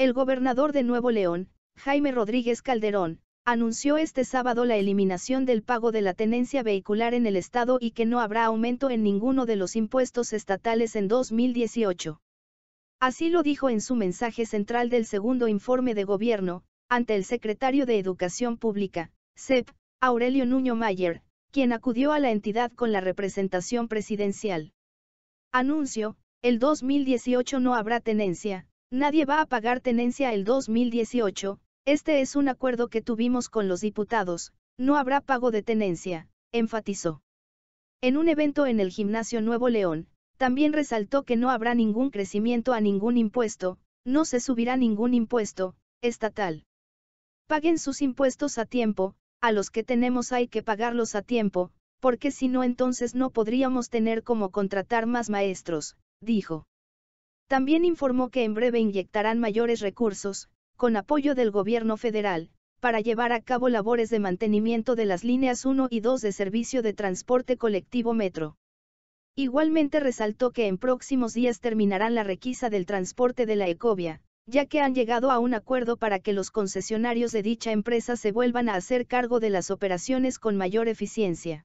El gobernador de Nuevo León, Jaime Rodríguez Calderón, anunció este sábado la eliminación del pago de la tenencia vehicular en el Estado y que no habrá aumento en ninguno de los impuestos estatales en 2018. Así lo dijo en su mensaje central del segundo informe de gobierno, ante el secretario de Educación Pública, SEP, Aurelio Nuño Mayer, quien acudió a la entidad con la representación presidencial. Anuncio, el 2018 no habrá tenencia, Nadie va a pagar tenencia el 2018, este es un acuerdo que tuvimos con los diputados, no habrá pago de tenencia, enfatizó. En un evento en el gimnasio Nuevo León, también resaltó que no habrá ningún crecimiento a ningún impuesto, no se subirá ningún impuesto, estatal. Paguen sus impuestos a tiempo, a los que tenemos hay que pagarlos a tiempo, porque si no entonces no podríamos tener como contratar más maestros, dijo. También informó que en breve inyectarán mayores recursos, con apoyo del gobierno federal, para llevar a cabo labores de mantenimiento de las líneas 1 y 2 de servicio de transporte colectivo metro. Igualmente resaltó que en próximos días terminarán la requisa del transporte de la Ecovia, ya que han llegado a un acuerdo para que los concesionarios de dicha empresa se vuelvan a hacer cargo de las operaciones con mayor eficiencia.